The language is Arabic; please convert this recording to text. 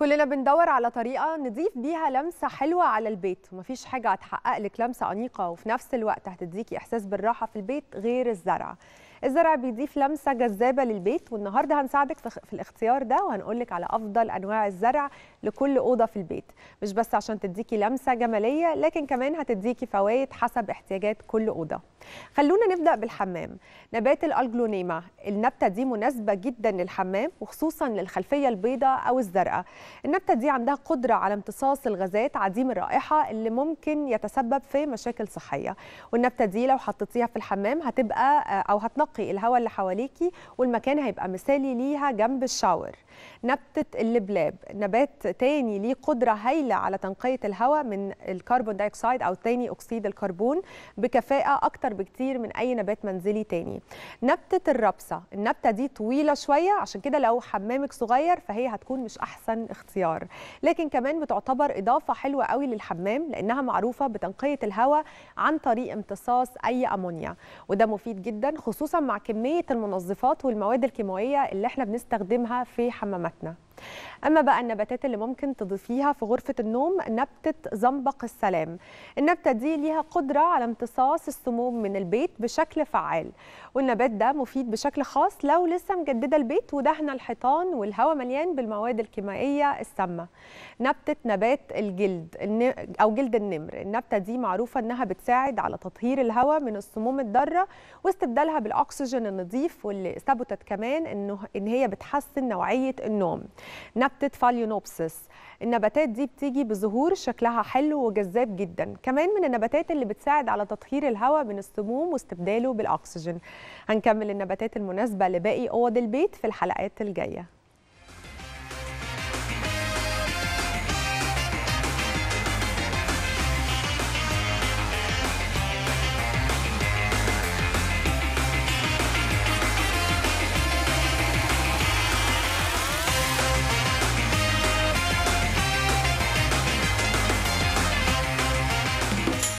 كلنا بندور على طريقه نضيف بيها لمسه حلوه على البيت ومفيش حاجه هتحقق لك لمسه انيقه وفي نفس الوقت هتديكي احساس بالراحه في البيت غير الزرع الزرع بيضيف لمسه جذابه للبيت والنهارده هنساعدك في الاختيار ده وهنقول لك على افضل انواع الزرع لكل اوضه في البيت مش بس عشان تديكي لمسه جماليه لكن كمان هتديكي فوائد حسب احتياجات كل اوضه خلونا نبدا بالحمام نبات الالجلونيما النبته دي مناسبه جدا للحمام وخصوصا للخلفيه البيضاء او الزرقاء النبته دي عندها قدره على امتصاص الغازات عديم الرائحه اللي ممكن يتسبب في مشاكل صحيه والنبته دي لو حطيتيها في الحمام هتبقى آه، او هتنقل تنقي الهواء اللي حواليكي والمكان هيبقى مثالي ليها جنب الشاور نبتة اللبلاب نبات تاني ليه قدرة هايلة على تنقية الهواء من الكربون دايكسايد أو تاني أكسيد الكربون بكفاءة أكتر بكتير من أي نبات منزلي تاني نبتة الربسة النبتة دي طويلة شوية عشان كده لو حمامك صغير فهي هتكون مش أحسن اختيار لكن كمان بتعتبر إضافة حلوة قوي للحمام لأنها معروفة بتنقية الهواء عن طريق امتصاص أي أمونيا وده مفيد جدا خصوصا مع كميه المنظفات والمواد الكيماويه اللي احنا بنستخدمها في حماماتنا اما بقى النباتات اللي ممكن تضيفيها في غرفه النوم نبته زنبق السلام النبته دي ليها قدره على امتصاص السموم من البيت بشكل فعال والنبات ده مفيد بشكل خاص لو لسه مجدده البيت ودهنه الحيطان والهواء مليان بالمواد الكيميائيه السامه نبته نبات الجلد او جلد النمر النبته دي معروفه انها بتساعد على تطهير الهواء من السموم الضاره واستبدالها بالاكسجين النظيف واللي ثبتت كمان انه ان هي بتحسن نوعيه النوم نبته فاليونوبسس النباتات دي بتيجي بظهور شكلها حلو وجذاب جدا كمان من النباتات اللي بتساعد على تطهير الهواء من السموم واستبداله بالاكسجين هنكمل النباتات المناسبه لباقي اوض البيت في الحلقات الجايه